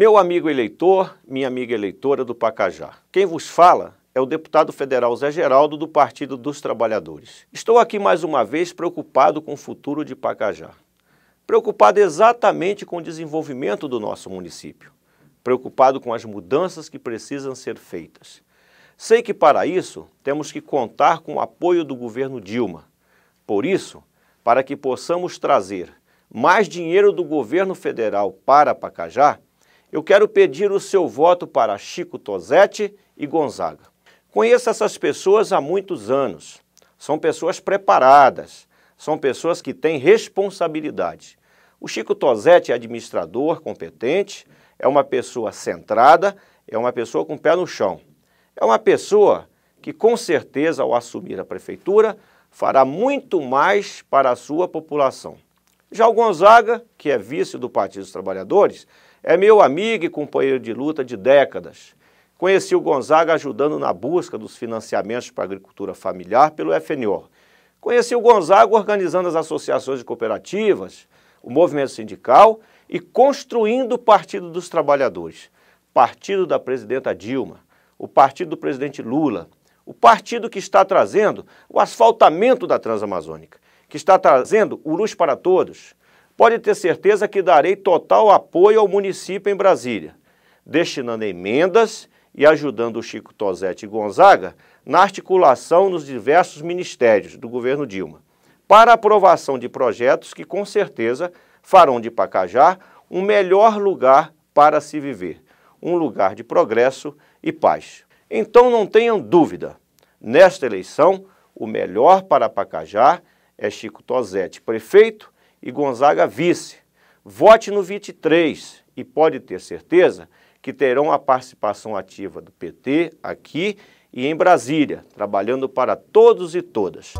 Meu amigo eleitor, minha amiga eleitora do Pacajá, quem vos fala é o deputado federal Zé Geraldo do Partido dos Trabalhadores. Estou aqui mais uma vez preocupado com o futuro de Pacajá. Preocupado exatamente com o desenvolvimento do nosso município. Preocupado com as mudanças que precisam ser feitas. Sei que para isso temos que contar com o apoio do governo Dilma. Por isso, para que possamos trazer mais dinheiro do governo federal para Pacajá, eu quero pedir o seu voto para Chico Tozetti e Gonzaga. Conheço essas pessoas há muitos anos. São pessoas preparadas, são pessoas que têm responsabilidade. O Chico Tozetti é administrador competente, é uma pessoa centrada, é uma pessoa com o pé no chão. É uma pessoa que, com certeza, ao assumir a prefeitura, fará muito mais para a sua população. Já o Gonzaga, que é vice do Partido dos Trabalhadores, é meu amigo e companheiro de luta de décadas. Conheci o Gonzaga ajudando na busca dos financiamentos para a agricultura familiar pelo FNO. Conheci o Gonzaga organizando as associações de cooperativas, o movimento sindical e construindo o Partido dos Trabalhadores, partido da presidenta Dilma, o partido do presidente Lula, o partido que está trazendo o asfaltamento da Transamazônica que está trazendo o Luz para Todos, pode ter certeza que darei total apoio ao município em Brasília, destinando emendas e ajudando o Chico Tosetti Gonzaga na articulação nos diversos ministérios do governo Dilma, para aprovação de projetos que com certeza farão de Pacajá um melhor lugar para se viver, um lugar de progresso e paz. Então não tenham dúvida, nesta eleição, o melhor para Pacajá é Chico Tozete, prefeito, e Gonzaga vice. Vote no 23 e pode ter certeza que terão a participação ativa do PT aqui e em Brasília, trabalhando para todos e todas.